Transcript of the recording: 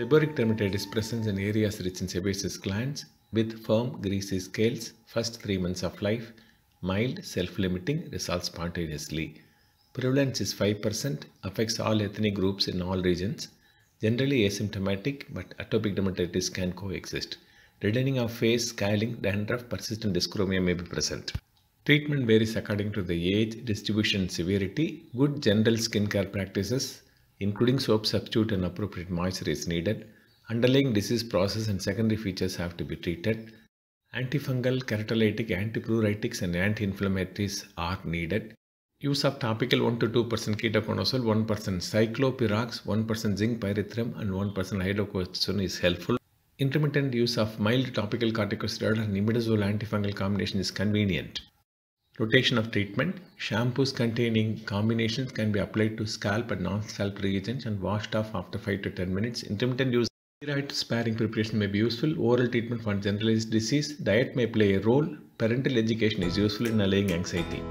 Seborrheic dermatitis presents in areas rich in sebaceous glands with firm greasy scales first 3 months of life, mild, self-limiting, resolves spontaneously. Prevalence is 5%, affects all ethnic groups in all regions, generally asymptomatic but atopic dermatitis can coexist. Reddening of face, scaling, dandruff, persistent dyschromia may be present. Treatment varies according to the age, distribution, severity. Good general skincare practices including soap substitute and appropriate moisture is needed. Underlying disease process and secondary features have to be treated. Antifungal, keratolytic, antipruritics and anti-inflammatories are needed. Use of topical 1 to 2% ketoconazole, 1% cyclopyrox, 1% zinc pyrethrum and 1% hydrocortisone is helpful. Intermittent use of mild topical corticosteroid and imidazole antifungal combination is convenient. Rotation of treatment. Shampoos containing combinations can be applied to scalp and non-scalp regions and washed off after 5 to 10 minutes. Intermittent use steroid sparing preparation may be useful. Oral treatment for generalized disease. Diet may play a role. Parental education is useful in allaying anxiety.